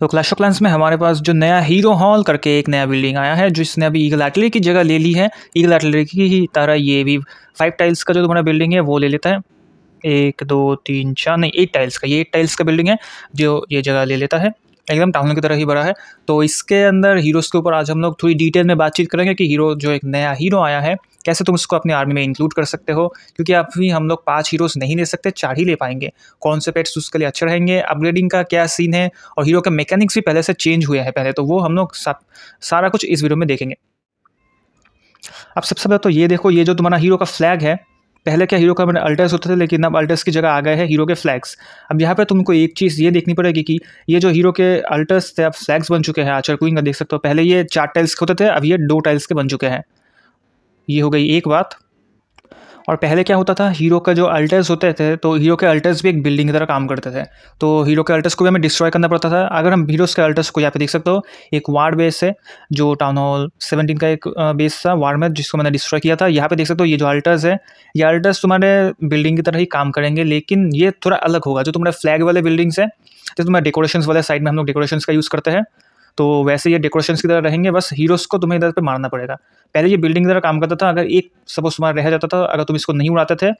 तो clash of clans में हमारे पास जो नया हीरो हॉल करके एक नया बिल्डिंग आया है जिसने अभी ईगल एटलरी की जगह ले ली है ईगल एटलरी की ही तरह ये भी फाइव टाइल्स का जो तुम्हारा बिल्डिंग है वो ले लेता है एक दो तीन चार नहीं एट टाइल्स का ये एट टाइल्स का बिल्डिंग है जो ये जगह ले लेता है एकदम टाउन की तरह ही बड़ा है तो इसके अंदर हीरोज़ के ऊपर आज हम लोग थोड़ी डिटेल में बातचीत करेंगे कि हीरो जो एक नया हीरो आया है कैसे तुम उसको अपनी आर्मी में इंक्लूड कर सकते हो क्योंकि अभी हम लोग पाँच हीरोज नहीं ले सकते चार ही ले पाएंगे कौन से पेट्स उसके लिए अच्छे रहेंगे अपग्रेडिंग का क्या सीन है और हीरो के मैकेनिक्स भी पहले से चेंज हुए हैं पहले तो वो हम लोग सारा कुछ इस वीडियो में देखेंगे अब सबसे पहले तो ये देखो ये जो तुम्हारा हीरो का फ्लैग है पहले क्या हीरो का मैंने अल्टर्स होते थे लेकिन अब अल्टर्स की जगह आ गए हैं हीरो के फ्लैग्स अब यहाँ पर तुमको एक चीज़ ये देखनी पड़ेगी कि ये जो हीरो के अल्टर्स थे अब फ्लैग्स बन चुके हैं आचर क्वीन का देख सकते हो पहले ये चार टाइल्स के होते थे अब ये दो टाइल्स के बन चुके हैं ये हो गई एक बात और पहले क्या होता था हीरो का जो अल्टर्स होते थे तो हीरो के अल्टर्स भी एक बिल्डिंग की तरह काम करते थे तो हीरो के अल्टर्स को भी हमें डिस्ट्रॉय करना पड़ता था अगर हम हीरोज़ के अल्टर्स को यहाँ पे देख सकते हो एक वार्ड बेस है जो टाउन हॉल सेवनटीन का एक बेस था वार्ड में जिसको मैंने डिस्ट्रॉय किया था यहाँ पर देख सकते हो ये जो अल्टर्स है ये अल्टर्स तुम्हारे बिल्डिंग की तरह ही काम करेंगे लेकिन ये थोड़ा अलग होगा जो तुम्हारे फ्लैग वाले बिल्डिंग्स हैं जैसे तुम्हारे डेकोरेशन वाले साइड में हम लोग डेकोरेशन का यूज़ करते हैं तो वैसे ये डेकोरेशन की तरह रहेंगे बस हीरोज़ को तुम्हें इधर पर मारना पड़ेगा पहले ये बिल्डिंग की तरह काम करता था अगर एक सपोज तुम्हारा रह जाता था अगर तुम इसको नहीं उड़ाते थे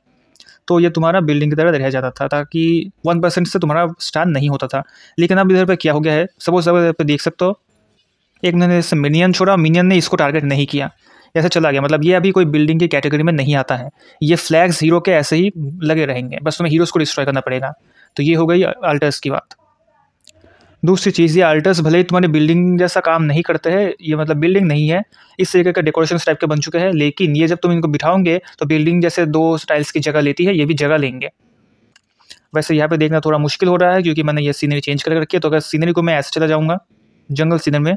तो ये तुम्हारा बिल्डिंग की तरह रह जाता था ताकि वन परसेंट से तुम्हारा स्टार नहीं होता था लेकिन अब इधर पर क्या हो गया है सपोज अब इधर पर देख सकते हो एक मैंने जैसे मिनियन छोड़ा मिनियन ने इसको टारगेट नहीं किया ऐसे चला गया मतलब ये अभी कोई बिल्डिंग की कैटेगरी में नहीं आता है ये फ्लैग्स हीरो के ऐसे ही लगे रहेंगे बस तुम्हें हीरोज़ को डिस्ट्रॉय करना पड़ेगा तो ये हो गई अल्टर्स की बात दूसरी चीज़ ये आल्टर्स भले ही तुम्हारी बिल्डिंग जैसा काम नहीं करते हैं ये मतलब बिल्डिंग नहीं है इस तरीके का डेकोरेशन टाइप के बन चुके हैं लेकिन ये जब तुम इनको बिठाओगे तो बिल्डिंग जैसे दो स्टाइल्स की जगह लेती है ये भी जगह लेंगे वैसे यहाँ पे देखना थोड़ा मुश्किल हो रहा है क्योंकि मैंने ये सीनरी चेंज कर रखी है तो अगर सीनरी को मैं ऐसे चला जाऊँगा जंगल सीनर में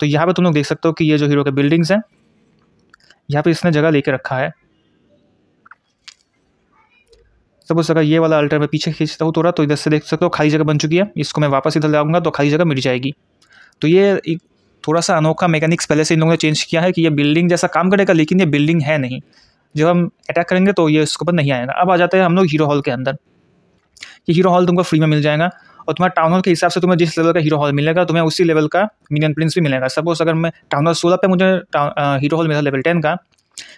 तो यहाँ पर तुम लोग देख सकते हो कि ये जो हीरो के बिल्डिंग्स हैं यहाँ पर इसने जगह ले रखा है सपोज अगर ये वाला अल्टर में पीछे खींचता हूँ थोड़ा तो इधर से देख सकते हो खाली जगह बन चुकी है इसको मैं वापस इधर लाऊंगा तो खाली जगह मिट जाएगी तो ये एक थोड़ा सा अनोखा मैकेनिक्स पहले से इन लोगों ने चेंज किया है कि ये बिल्डिंग जैसा काम करेगा लेकिन ये बिल्डिंग है नहीं जब हम अटैक करेंगे तो ये इसके ऊपर नहीं आएगा अब आ जाते हैं हम लोग हीरो हॉल के अंदर ये हीरो हॉल तुमको फ्री में मिल जाएगा और तुम्हारे टाउन हॉल के हिसाब से तुम्हें जिस लेवल का हीरो हॉल मिलेगा तुम्हें उसी लेवल का मिनियन प्रिंस भी मिलेगा सपोज अगर मैं टाउन हॉल सोलह पर मुझे हीरो हॉल मिला लेवल टेन का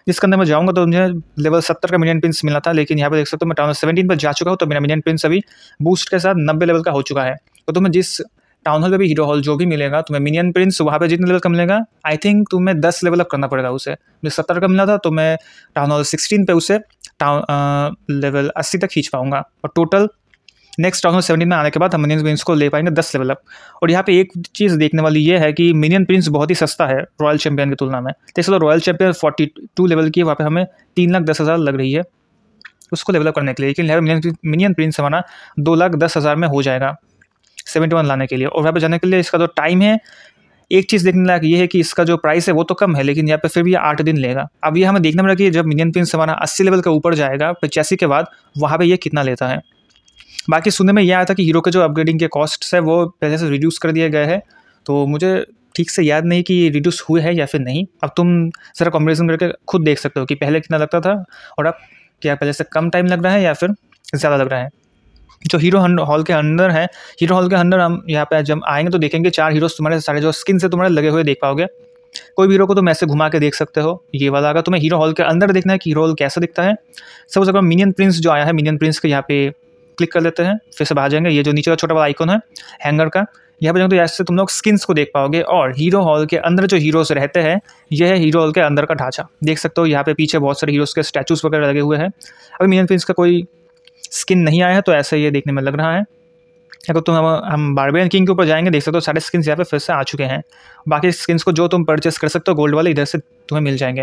जिसके अंदर मैं जाऊँगा तो मुझे लेवल सत्तर का मिलियन पिंस मिला था लेकिन यहाँ पर देख सकते हो मैं टाउन सेवेंटीन पर जा चुका हूँ तो मेरा मिलियन पिंस अभी बूस्ट के साथ नब्बे लेवल का हो चुका है तो तुम्हें जिस टाउन हॉल पर भी हीरो हॉल जो भी मिलेगा तुम्हें मिनियन प्रिंस वहाँ पे जितने लेवल का मिलेगा आई थिंक तुम्हें दस लेवल अप करना पड़ेगा उसे मुझे सत्तर का मिला था तो मैं टाउन हॉल सिक्सटीन पे उसे टाउन लेवल अस्सी तक खींच पाऊंगा और टोटल नेक्स्ट राउंड सेवेंटीन में आने के बाद हम मिनियन प्रिंस को ले पाएंगे दस लेवल अप और यहाँ पे एक चीज़ देखने वाली ये है कि मिनियन प्रिंस बहुत ही सस्ता है रॉयल चैंपियन की तुलना में तो इसलिए royal champion forty two level की वहाँ पे हमें तीन लाख दस हज़ार लग रही है उसको डेवलप करने के लिए लेकिन मिनियन मिनियन प्रिंस हमारा दो लाख दस हज़ार में हो जाएगा सेवेंटी वन लाने के लिए और वहाँ पर जाने के लिए इसका जो टाइम है एक चीज़ देखने लायक ये है कि इसका जो प्राइस है वो तो कम है लेकिन यहाँ पे फिर भी आठ दिन लेगा अब ये हमें देखना पड़ा कि जब मिनियन प्रिंस हमारा अस्सी लेवल का ऊपर जाएगा पचासी के बाद वहाँ पे ये कितना लेता है बाकी सुनने में यह आया था कि हीरो के जो अपग्रेडिंग के कॉस्ट्स है वो पहले से रिड्यूस कर दिए गए हैं तो मुझे ठीक से याद नहीं कि रिड्यूस हुए हैं या फिर नहीं अब तुम ज़रा कॉम्बिनेशन करके खुद देख सकते हो कि पहले कितना लगता था और अब क्या पहले से कम टाइम लग रहा है या फिर ज़्यादा लग रहा है जो हीरो हॉल के अंदर है हीरो हॉल के अंदर हम यहाँ पर जब आएंगे तो देखेंगे चार हीरोज तुम्हारे सारे जो स्किन से तुम्हारे लगे हुए देख पाओगे कोई भी हीरो को तुम ऐसे घुमा के देख सकते हो ये वाला अगर तुम्हें हीरो हॉल के अंदर देखना है कि हीरो हॉल कैसा दिखता है सब उसका मिनियन प्रिंस जो आया है मिनियन प्रिंस के यहाँ पे क्लिक कर लेते हैं फिर से बाहर जाएंगे ये जो नीचे का छोटा वाला आइकन है हैंगर का यहाँ पर जाएंगे तो ऐसे तुम लोग स्किन्स को देख पाओगे और हीरो हॉल के अंदर जो हीरोज रहते हैं यह है हीरो हॉल के अंदर का ढांचा देख सकते हो यहाँ पे पीछे बहुत सारे हीरोज़ के स्टैचूज़ वगैरह लगे हुए हैं अभी मिलियन फिल्म का कोई स्किन नहीं आया है तो ऐसे ये देखने में लग रहा है अगर तुम हम हम बारबेन किंग के ऊपर जाएंगे देख सकते हो सारे स्किन्स यहाँ पे फिर से आ चुके हैं बाकी स्किन्स को जो तुम परचेस कर सकते हो गोल्ड वाले इधर से तुम्हें मिल जाएंगे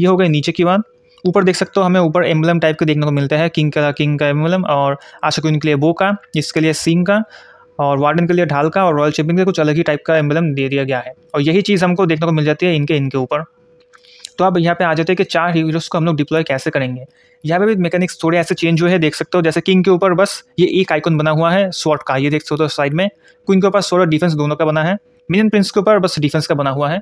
ये हो गए नीचे की बात ऊपर देख सकते हो हमें ऊपर एम्बलम टाइप के देखने को मिलता है किंग का किंग का एम्बलम और आशा के लिए बो का इसके लिए सिंह का और वार्डन के लिए ढाल का और रॉयल चैंपियन के लिए कुछ अलग ही टाइप का एम्बलम दे दिया गया है और यही चीज़ हमको देखने को मिल जाती है इनके इनके ऊपर तो अब यहाँ पे आ जाते हैं कि चार हीरोज़ को हम लोग डिप्लॉय कैसे करेंगे यहाँ पे भी मैकेनिक्स थोड़े ऐसे चेंज हुए हैं देख सकते हो जैसे किंग के ऊपर बस ये एक आइकन बना हुआ है स्वॉट का ये देख सकते हो साइड में क्वीन के ऊपर सोलह डिफेंस दोनों का बना है मिनियन प्रिंस के ऊपर बस डिफेंस का बना हुआ है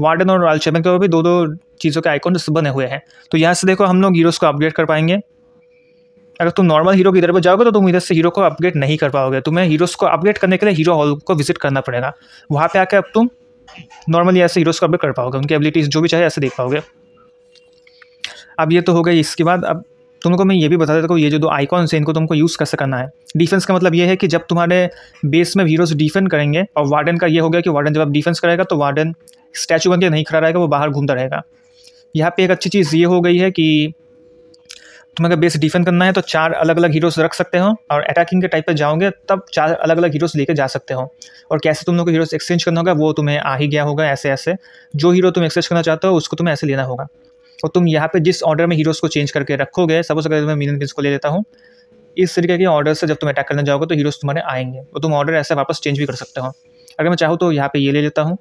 वार्डन और रॉयल शेपन के भी दो दो चीज़ों के आइकॉन बने हुए हैं तो यहाँ से देखो हम लोग हीरोज़ को अपग्रेड कर पाएंगे अगर तुम नॉर्मल हीरो की इधर पर जाओगे तो तुम इधर से हीरो को अपग्रेड नहीं कर पाओगे तुम्हें हीरोज़ को अपग्रेड करने के लिए हीरो हॉल को विजिट करना पड़ेगा वहाँ पे आके अब तुम नॉर्मली ऐसे हीरोज़ को अपग्रेड कर पाओगे उनकी एबिलिटीज़ जो भी चाहे ऐसे देख पाओगे अब ये तो हो गई इसके बाद अब तुमको मैं ये भी बता देता हूँ ये जो दो आइकॉन्स हैं इनको तुमको यूज़ कैसे करना है डिफेंस का मतलब ये है कि जब तुम्हारे बेस में हीरोज डिफेंड करेंगे और वार्डन का ये हो गया कि वार्डन जब आप डिफेंस करेगा तो वार्डन स्टैचू बन के नहीं खड़ा रहेगा वो बाहर घूमता रहेगा यहाँ पर एक अच्छी चीज़ ये हो गई है कि तुम्हें अगर बेस डिफेंड करना है तो चार अलग अलग हीरोज रख सकते हो और अटैकिंग के टाइप पर जाओगे तब चार अलग अलग हीरोज लेकर जा सकते हो और कैसे तुम लोग को हीरोज एक्सचेंज करना होगा वो तुम्हें आ ही गया होगा ऐसे ऐसे जो हीरो तुम एक्सचेंज करना चाहते हो उसको तुम्हें ऐसे लेना होगा और तुम यहाँ पे जिस ऑर्डर में हीरोज़ को चेंज करके रखोगे सपोज अगर मैं मीनन किस को ले लेता हूँ इस तरीके के ऑर्डर से जब तुम अटैक करने जाओगे तो हीरोज़ तुम्हारे आएंगे और तुम ऑर्डर ऐसे वापस चेंज भी कर सकते हो अगर मैं चाहूँ तो यहाँ पर ये ले लेता हूँ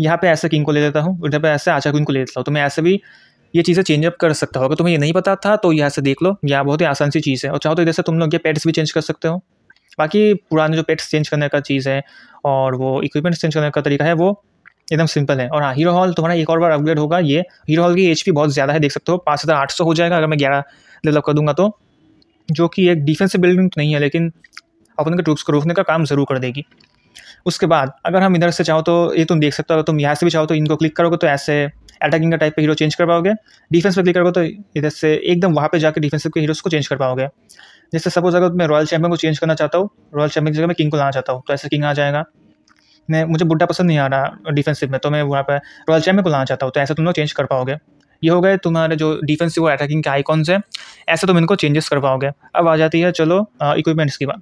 यहाँ पर ऐसे किंग को ले लेता हूँ उधर पे ऐसे आचा किंग को ले लेता हूँ तो मैं ऐसे भी ये चीज़ें चेंज अप कर सकता हूँ अगर तुम्हें ये नहीं पता था तो यहाँ से देख लो यहाँ बहुत ही आसान सी चीज़ है और चाहो तो इधर से तुम लोग ये पेट्स भी चेंज कर सकते हो बाकी पुराने जो पेट्स चेंज करने का चीज़ है और वो इक्विपमेंट्स चेंज करने का तरीका है वो एकदम सिंपल है और हाँ हीरो हॉल तुम्हारा एक और बार अपग्रेड होगा ये हीरो हॉल की एच बहुत ज़्यादा है देख सकते हो पाँच हज़ार आठ सौ हो जाएगा अगर मैं ग्यारह डेवलप कर दूंगा तो जो कि एक डिफेंसिव बिल्डिंग तो नहीं है लेकिन अपन के ट्रूप्स को रोकने का काम ज़रूर कर देगी उसके बाद अगर हम इधर से चाहो तो ये तुम देख सकते हो अगर तुम यहाँ से भी चाहो तो इनको क्लिक करोगे तो ऐसे अटैकिंग का टाइप का हीरो चेंज कर पाओगे डिफेंस पे क्लिक करोगे तो इधर से एकदम वहाँ पे जाकर डिफेंसिव के हीरोज़ को चेंज कर पाओगे जैसे सपोज अगर मैं रॉयल चैम्पियन को चेंज करना चाहता हूँ रॉयल चैम्पियन की जगह मैं किंग को लाना चाहता हूँ तो ऐसे किंग आ जाएगा मैं मुझे बुढ़ा पसंद नहीं आ रहा डिफेंसिव में तो मैं वहाँ पर रॉयल चैम्पियन को लाना चाहता हूँ तो ऐसा तुम लोग चेंज कर पाओगे ये हो गए तुम्हारे जो डिफेंसिव और अटैकिंग के आइकॉन्स हैं ऐसे तुम इनको चेंजेस कर पाओगे अब आ जाती है चलो इक्विपमेंट्स की बात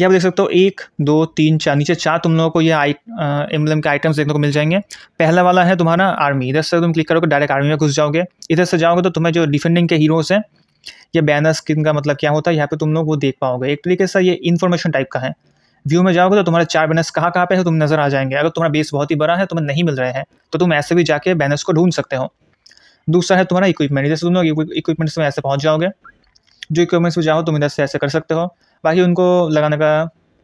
ये आप देख सकते हो एक दो तीन चार नीचे चार तुम लोगों को ये आई एम्बलम के आइटम्स देखने को मिल जाएंगे पहला वाला है तुम्हारा आर्मी इधर से तुम क्लिक करोगे डायरेक्ट आर्मी में घुस जाओगे इधर से जाओगे तो तुम्हें जो डिफेंडिंग के हीरोज़ हैं या बैनर स्किन का मतलब क्या होता है यहाँ पे तुम लोग वो देख पाओगे एक तरीके से ये इन्फॉर्मेशन टाइप का है व्यू में जाओगे तो तुम्हारे चार बैनर्स कहाँ कहाँ पे है तो तुम नजर आ जाएंगे अगर तुम्हारा बेस बहुत ही बड़ा है तुम्हें नहीं मिल रहे हैं तो तुम ऐसे भी जाके बैनर्स को ढूंढ सकते हो दूसरा है तुम्हारा इक्विपमेंट जैसे तुम लोग इक्विपमेंट्स में ऐसे पहुँच जाओगे जो इक्विपमेंट्स में जाओ तुम इधर से ऐसे कर सकते हो बाकी उनको लगाने का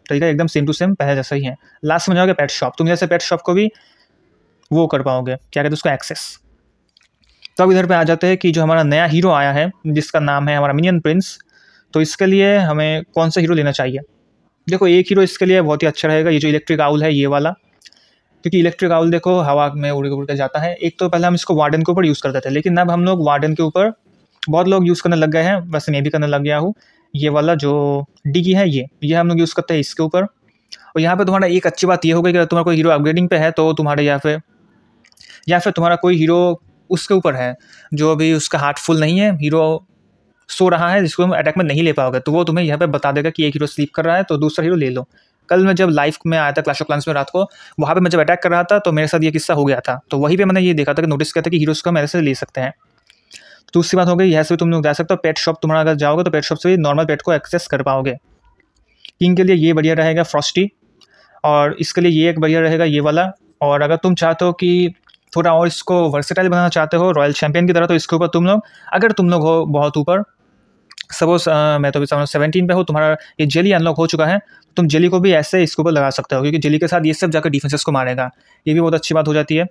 तरीका एकदम सेम टू सेम पहले जैसा ही है लास्ट में जाओगे पेट शॉप तुम जैसे पेट शॉप को भी वो कर पाओगे क्या कहते हैं उसको एक्सेस तो अब इधर पे आ जाते हैं कि जो हमारा नया हीरो आया है जिसका नाम है हमारा मिनियन प्रिंस तो इसके लिए हमें कौन सा हीरो लेना चाहिए देखो एक हीरो इसके लिए बहुत ही अच्छा रहेगा ये जो इलेक्ट्रिक आउल है ये वाला क्योंकि इलेक्ट्रिक आउल देखो हवा में उड़ के उड़ के जाता है एक तो पहले हम इसको वार्डन के ऊपर यूज़ करते थे लेकिन अब हम लोग वार्डन के ऊपर बहुत लोग यूज़ करने लग गए हैं वैसे मैं भी करने लग गया हूँ ये वाला जो डिगी है ये ये हम लोग यूज़ करते हैं इसके ऊपर और यहाँ पर तुम्हारा एक अच्छी बात ये हो गई कि तुम्हारा कोई हीरो अपग्रेडिंग पे है तो तुम्हारे या फिर या फिर तुम्हारा कोई हीरो उसके ऊपर है जो अभी उसका हार्ट फुल नहीं है हीरो सो रहा है जिसको हम अटैक में नहीं ले पाओगे तो वो तुम्हें यहाँ पे बता देगा कि एक हीरो स्लीप कर रहा है तो दूसरा हीरो ले लो कल मैं जब लाइफ में आया था क्लाश ऑफ क्लांस में रात को वहाँ पे मैं जब अटैक कर रहा था तो मेरे साथ ये किस्सा हो गया था तो वहीं पे मैंने ये देखा था कि नोटिस किया था कि हीरोज़ का मेरे से ले सकते हैं तो दूसरी बात हो गई यहाँ से भी तुम लोग जा सकते हो पेट शॉप तुम्हारा अगर जाओगे तो पेट शॉप से भी नॉर्मल पेट को एक्सेस कर पाओगे किंग के लिए ये बढ़िया रहेगा फ्रॉस्टी और इसके लिए ये एक बढ़िया रहेगा ये वाला और अगर तुम चाहते हो कि थोड़ा और इसको वर्सेटाइल बनाना चाहते हो रॉयल चैंपियन की तरह तो इसके ऊपर तुम लोग अगर तुम लोग हो बहुत ऊपर सपोज uh, मैं तो अभी समझ सेवनटीन पे हो तुम्हारा ये जेली अनलॉक हो चुका है तुम जेली को भी ऐसे इसके ऊपर लगा सकते हो क्योंकि जेली के साथ ये सब जाकर डिफेंसेस को मारेगा ये भी बहुत अच्छी बात हो जाती है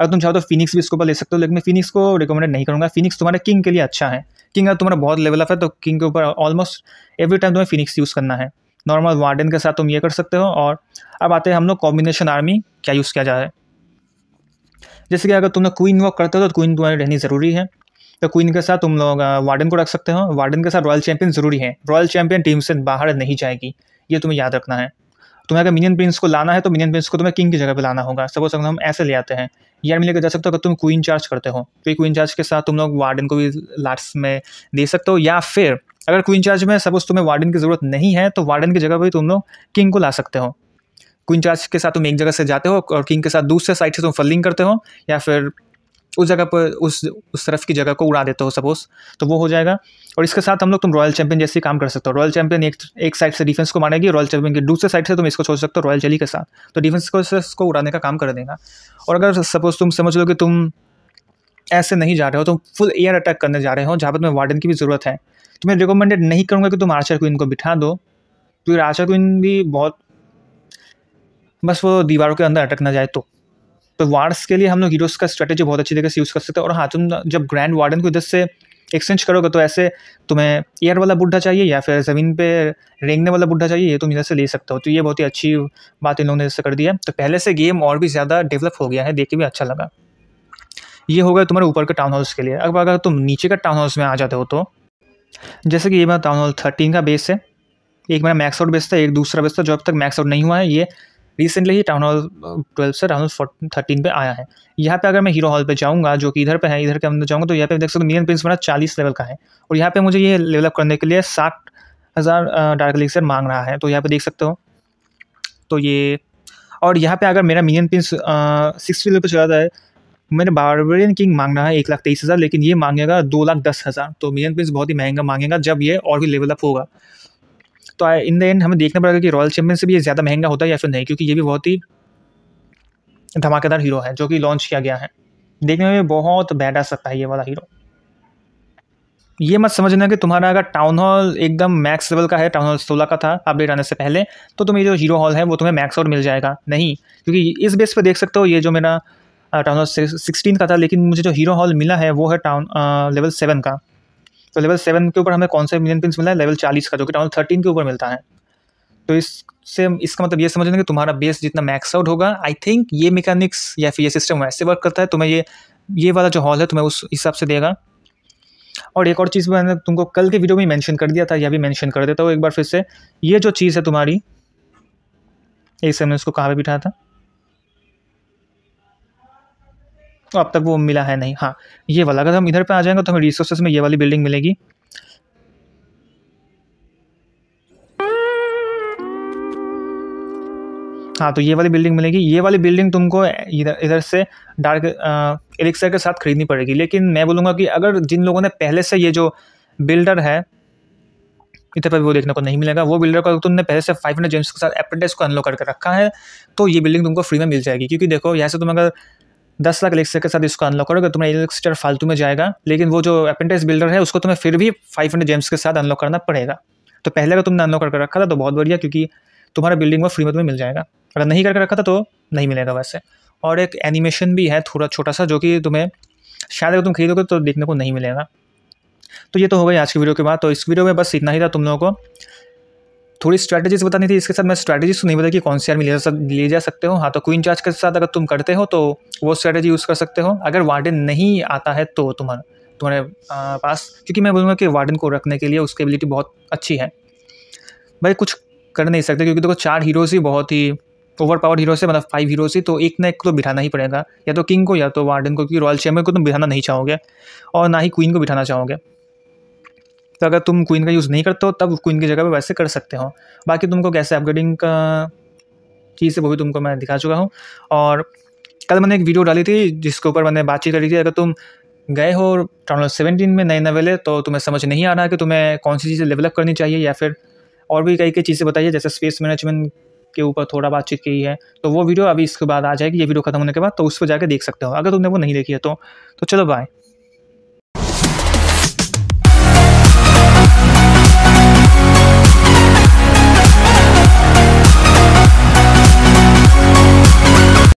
अगर तुम चाहो तो फिनिक्स भी इसके ऊपर ले सकते हो लेकिन मैं फिनिक्स को रिकमेंड नहीं करूँगा फिनिक्स तुम्हारे किंग के लिए अच्छा है किंग अगर तुम्हारा बहुत लेवल अप है तो किंग के ऊपर ऑलमोस्ट एवरी टाइम तुम्हें फिनिक्स यूज़ करना है नॉर्मल वार्डन के साथ तुम ये कर सकते हो और अब आते हैं हम लोग कॉम्बिनेशन आर्मी क्या यूज़ किया जाए जैसे कि अगर तुमने क्वीन वॉक करते हो तो क्वीन तुम्हारी रहनी ज़रूरी है तो क्वीन के साथ तुम लोग वार्डन को रख सकते हो वार्डन के साथ रॉयल चैंपियन ज़रूरी है रॉयल चैंपियन टीम से बाहर नहीं जाएगी ये तुम्हें याद रखना है तुम्हें अगर मिनियन प्रिंस को लाना है तो मिनियन प्रिंस को तुम्हें किंग की जगह पर लाना होगा सपोज अगर हम ऐसे ले आते हैं यार मिलकर जा सकते हो अगर तुम क्वीन चार्ज करते हो तो क्वीन चार्ज के साथ तुम लोग वार्डन को भी लास्ट में दे सकते हो या फिर अगर क्वीन चार्ज में सपोज तुम्हें वार्डन की ज़रूरत नहीं है तो वार्डन की जगह पर तुम लोग किंग को ला सकते हो क्वीन चार्ज के साथ तुम एक जगह से जाते हो और किंग के साथ दूसरे साइड से तुम फलिंग करते हो या फिर उस जगह पर उस उस तरफ की जगह को उड़ा देते हो सपोज तो वो हो जाएगा और इसके साथ हम लोग तुम रॉयल चैंपियन जैसे काम कर सकते हो रॉयल चैंपियन एक एक साइड से डिफेंस को मारेगी रॉयल चैंपियन की दूसरे साइड से तुम इसको छोड़ सकते हो रॉयल जली के साथ तो डिफेंस को इसको उड़ाने का काम कर देगा और अगर सपोज तुम समझ लो कि तुम ऐसे नहीं जा रहे हो तुम फुल एयर अटैक करने जा रहे हो जहाँ पर तुम्हें वार्डन की भी ज़रूरत है तो मैं रिकमेंडेड नहीं करूँगा कि तुम आर्चर क्वीन को बिठा दो क्योंकि आर्चर क्वीन भी बहुत बस वो दीवारों के अंदर अटक ना जाए तो तो वार्स के लिए हम लोग हीरोज़ का स्ट्रेटेजी बहुत अच्छी तरीके से यूज़ कर सकते हैं और हाँ तुम जब ग्रैंड वार्डन को इधर से एक्सचेंज करोगे तो ऐसे तुम्हें एयर वाला बुढ़ा चाहिए या फिर ज़मीन पे रेंगने वाला बुढ़ा चाहिए ये तुम इधर से ले सकते हो तो ये बहुत ही अच्छी बात इन लोगों ने इससे कर दी है तो पहले से गेम और भी ज़्यादा डेवलप हो गया है देख के भी अच्छा लगा ये हो गया तुम्हारे ऊपर के टाउन हाउस के लिए अब अगर तुम नीचे का टाउन हाउस में आ जाते हो तो जैसे कि ये मेरा टाउन हॉल थर्टीन का बेस है एक मेरा मैक्स आउट बेस था एक दूसरा बेस था जो अब तक मैक्स आउट नहीं हुआ है ये रिसेंटली ही टाउन हॉल ट्वेल्व से टाउन हॉल थर्टीन पे आया है यहाँ पे अगर मैं हीरो हॉल पे जाऊँगा जो कि इधर पे है इधर के अंदर जाऊँगा तो यहाँ पे देख सकते हो मिलियन प्रिंस मेरा चालीस लेवल का है और यहाँ पे मुझे ये डेवलप करने के लिए साठ हज़ार uh, डार्क एलिक्सर मांग रहा है तो यहाँ पे देख सकते हो तो ये और यहाँ पे अगर मेरा मिलियन प्रिंस सिक्सटी लेवल पर चला जाए मैंने बारबेरियन किंग मांगना है एक लाख तेईस हज़ार लेकिन ये मांगेगा दो लाख दस हज़ार तो मिलियन प्रिंस बहुत ही महंगा मांगेगा जब ये और भी लेवल अप होगा तो इन द एंड हमें देखना पड़ेगा कि रॉयल चैम्पियन से भी ये ज़्यादा महंगा होता है या फिर नहीं क्योंकि ये भी बहुत ही धमाकेदार हीरो है जो कि लॉन्च किया गया है देखने में बहुत बैड आ सकता है ये वाला हीरो ये मत समझना कि तुम्हारा अगर टाउन हॉल एकदम मैक्स लेवल का है टाउन हॉल सोलह का था अपडेट आने से पहले तो तुम्हें जो हीरो हॉल है वो तुम्हें मैक्स और मिल जाएगा नहीं क्योंकि इस बेस पर देख सकते हो ये जो मेरा टाउन हॉल सिक्सटीन का था लेकिन मुझे जो हीरो हॉल मिला है वो है टाउन लेवल सेवन का तो लेवल सेवन के ऊपर हमें कौन सा मिलियन पिन मिला है लेवल चालीस का जो कि टाउन थर्टीन के ऊपर मिलता है तो इससे इसका मतलब ये समझ लेंगे तुम्हारा बेस जितना मैक्स आउट होगा आई थिंक ये मैकेनिक्स या फिर ये सिस्टम ऐसे वर्क करता है तुम्हें ये ये वाला जो हॉल है तुम्हें उस हिसाब से देगा और एक और चीज़ मैंने तुमको कल के वीडियो में मेंशन कर दिया था या भी मेंशन कर देता हूँ एक बार फिर से ये जो चीज़ है तुम्हारी एक से उसको कहाँ पर बिठाया था तो अब तक वो मिला है नहीं हाँ ये वाला अगर हम इधर पे आ जाएंगे तो हमें रिसोर्सेज में ये वाली बिल्डिंग मिलेगी हाँ तो ये वाली बिल्डिंग मिलेगी ये वाली बिल्डिंग तुमको इधर इधर से डार्क एलिक्सर के साथ खरीदनी पड़ेगी लेकिन मैं बोलूँगा कि अगर जिन लोगों ने पहले से ये जो बिल्डर है इधर पर वो देखने को नहीं मिलेगा वो बिल्डर को तुमने पहले से फाइव हंड्रेड जेम्स के साथ एप्रेंटिस को अनलॉक करके रखा है तो ये बिल्डिंग तुमको फ्री में मिल जाएगी क्योंकि देखो यहाँ से तुम अगर दस लाख लेक्सर के साथ इसको अनलॉक करोगे तो तुम्हारा इलेक्सटर फालतू में जाएगा लेकिन वो जो अपेंटेस बिल्डर है उसको तुम्हें फिर भी फाइव हंड्रेड जेम्स के साथ अनलॉक करना पड़ेगा तो पहले अगर तुमने अनलॉक करके रखा था तो बहुत बढ़िया क्योंकि तुम्हारा बिल्डिंग वो फ्री में तुम्हें मिल जाएगा अगर नहीं करके रखा था तो नहीं मिलेगा वैसे और एक एनिमेशन भी है थोड़ा छोटा सा जो कि तुम्हें शायद अगर तुम खरीदोगे तो देखने को नहीं मिलेगा तो ये तो हो गई आज की वीडियो के बाद तो इस वीडियो में बस इतना ही था तुम लोगों को थोड़ी स्ट्रैटेजीज बतानी थी इसके साथ मैं स्ट्रैटेजीज तो नहीं बताई कि कौन सी आर्मी ले जा ले जा सकते हो हाँ तो क्वीन चार्ज के साथ अगर तुम करते हो तो वो स्ट्रैटेजी यूज़ कर सकते हो अगर वार्डन नहीं आता है तो तुम्हारा तुम्हारे पास क्योंकि मैं बोलूँगा कि वार्डन को रखने के लिए उसकी एबिलिटी बहुत अच्छी है भाई कुछ कर नहीं सकते क्योंकि देखो तो चार हीरोज़ ही बहुत ही ओवर पावर हीरो से मतलब फाइव हीरो से तो एक ना एक को तो बिठाना ही पड़ेगा या तो किंग को या तो वार्डन को क्योंकि रॉयल चैम्बर को तुम बिठाना नहीं चाहोगे और ना ही क्वीन को बिठाना चाहोगे तो अगर तुम क्वीन का यूज़ नहीं करते हो तब क्वीन की जगह पर वैसे कर सकते हो बाकी तुमको कैसे अपग्रेडिंग का चीज़ है वो भी तुमको मैं दिखा चुका हूँ और कल मैंने एक वीडियो डाली थी जिसके ऊपर मैंने बातचीत करी थी अगर तुम गए हो टर्नल सेवेंटीन में नए नवेले तो तुम्हें समझ नहीं आ रहा कि तुम्हें कौन सी चीज़ें डेवलप करनी चाहिए या फिर और भी कई कई चीज़ें बताइए जैसे स्पेस मैनेजमेंट के ऊपर थोड़ा बातचीत की है तो वो वीडियो अभी इसके बाद आ जाएगी ये वीडियो खत्म होने के बाद तो उस पर जाकर देख सकते हो अगर तुमने वो नहीं देखी है तो, तो चलो बाय